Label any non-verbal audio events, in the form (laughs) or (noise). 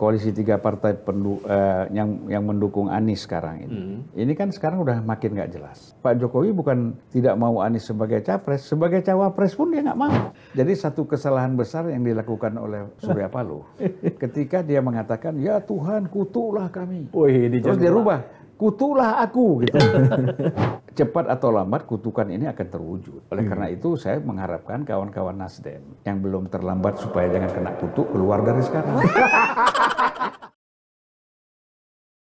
koalisi tiga partai pendu, uh, yang yang mendukung Anies sekarang ini. Mm. Ini kan sekarang udah makin nggak jelas. Pak Jokowi bukan tidak mau Anies sebagai capres, sebagai cawapres pun dia nggak mau. Jadi satu kesalahan besar yang dilakukan oleh Surya Paloh (laughs) ketika dia mengatakan ya Tuhan kutulah kami. Wih, Terus dia rubah kutulah aku gitu. Iya. (laughs) Cepat atau lambat kutukan ini akan terwujud. Oleh hmm. karena itu saya mengharapkan kawan-kawan Nasdem yang belum terlambat supaya jangan kena kutuk keluar dari sekarang. (laughs)